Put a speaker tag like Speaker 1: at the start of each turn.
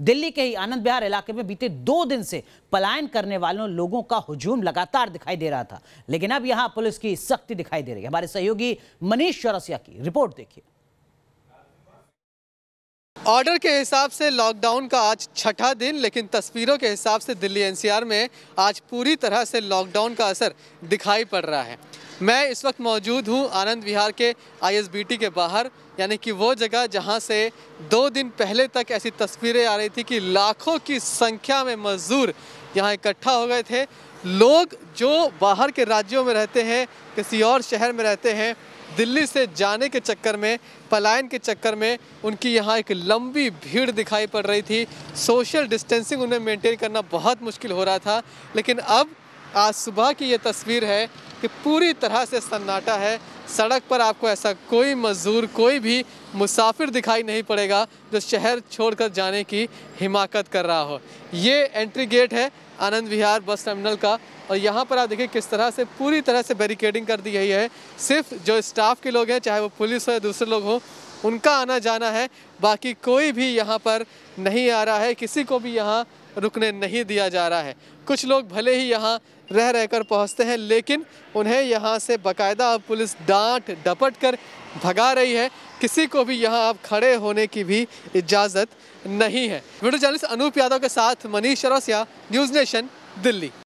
Speaker 1: दिल्ली के ही आनंद बिहार इलाके में बीते दो दिन से पलायन करने वालों लोगों का हुजूम लगातार दिखाई दे रहा था लेकिन अब यहां पुलिस की सख्ती दिखाई दे रही है हमारे सहयोगी मनीष चौरसिया की रिपोर्ट देखिए
Speaker 2: ऑर्डर के हिसाब से लॉकडाउन का आज छठा दिन लेकिन तस्वीरों के हिसाब से दिल्ली एनसीआर में आज पूरी तरह से लॉकडाउन का असर दिखाई पड़ रहा है मैं इस वक्त मौजूद हूं आनंद विहार के आईएसबीटी के बाहर यानी कि वो जगह जहां से दो दिन पहले तक ऐसी तस्वीरें आ रही थी कि लाखों की संख्या में मजदूर यहां इकट्ठा हो गए थे लोग जो बाहर के राज्यों में रहते हैं किसी और शहर में रहते हैं दिल्ली से जाने के चक्कर में पलायन के चक्कर में उनकी यहाँ एक लंबी भीड़ दिखाई पड़ रही थी सोशल डिस्टेंसिंग उन्हें मेंटेन करना बहुत मुश्किल हो रहा था लेकिन अब आज सुबह की ये तस्वीर है कि पूरी तरह से सन्नाटा है सड़क पर आपको ऐसा कोई मज़दूर कोई भी मुसाफिर दिखाई नहीं पड़ेगा जो शहर छोड़कर जाने की हिमाकत कर रहा हो ये एंट्री गेट है आनंद विहार बस टर्मिनल का और यहाँ पर आप देखिए किस तरह से पूरी तरह से बैरिकेडिंग कर दी गई है सिर्फ जो स्टाफ के लोग हैं चाहे वो पुलिस हो या दूसरे लोग हों उनका आना जाना है बाकी कोई भी यहाँ पर नहीं आ रहा है किसी को भी यहाँ रुकने नहीं दिया जा रहा है कुछ लोग भले ही यहाँ रह रहकर पहुँचते हैं लेकिन उन्हें यहाँ से बाकायदा अब पुलिस डांट डपट कर भगा रही है किसी को भी यहाँ आप खड़े होने की भी इजाज़त नहीं है वीडियो जर्नलिस्ट अनूप यादव के साथ मनीष शरोसिया न्यूज़ नेशन दिल्ली